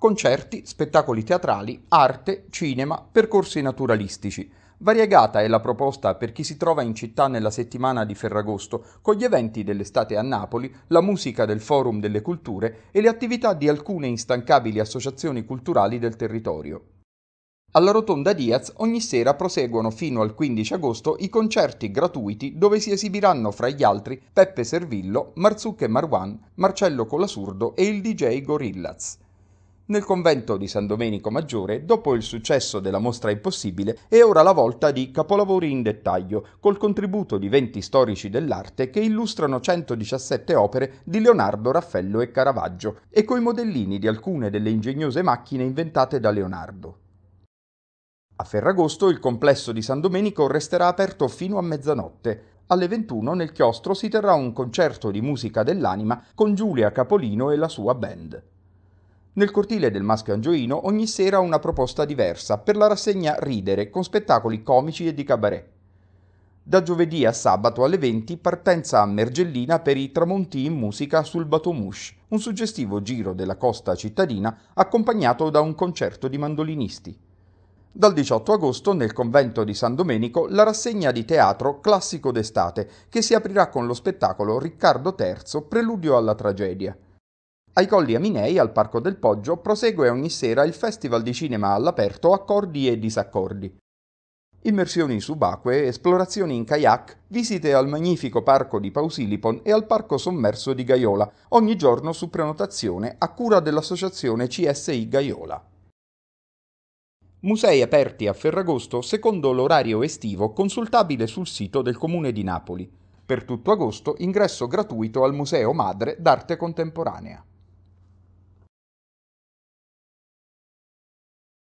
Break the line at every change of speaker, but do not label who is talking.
Concerti, spettacoli teatrali, arte, cinema, percorsi naturalistici. Variegata è la proposta per chi si trova in città nella settimana di Ferragosto, con gli eventi dell'estate a Napoli, la musica del Forum delle Culture e le attività di alcune instancabili associazioni culturali del territorio. Alla Rotonda Diaz ogni sera proseguono fino al 15 agosto i concerti gratuiti dove si esibiranno fra gli altri Peppe Servillo, Marzucche Marwan, Marcello Colasurdo e il DJ Gorillaz. Nel convento di San Domenico Maggiore, dopo il successo della mostra Impossibile, è ora la volta di capolavori in dettaglio, col contributo di 20 storici dell'arte che illustrano 117 opere di Leonardo, Raffaello e Caravaggio e coi modellini di alcune delle ingegnose macchine inventate da Leonardo. A Ferragosto il complesso di San Domenico resterà aperto fino a mezzanotte, alle 21 nel chiostro si terrà un concerto di musica dell'anima con Giulia Capolino e la sua band. Nel cortile del Maschio Angioino ogni sera una proposta diversa per la rassegna Ridere con spettacoli comici e di cabaret. Da giovedì a sabato alle 20 partenza a Mergellina per i Tramonti in musica sul Batomush, un suggestivo giro della costa cittadina accompagnato da un concerto di mandolinisti. Dal 18 agosto nel convento di San Domenico la rassegna di teatro Classico d'estate che si aprirà con lo spettacolo Riccardo III Preludio alla tragedia. Ai Colli Aminei, al Parco del Poggio, prosegue ogni sera il Festival di Cinema all'aperto Accordi e Disaccordi. Immersioni subacquee, esplorazioni in kayak, visite al magnifico parco di Pausilipon e al parco sommerso di Gaiola, ogni giorno su prenotazione a cura dell'associazione CSI Gaiola. Musei aperti a Ferragosto secondo l'orario estivo consultabile sul sito del Comune di Napoli. Per tutto agosto ingresso gratuito al Museo Madre d'Arte Contemporanea.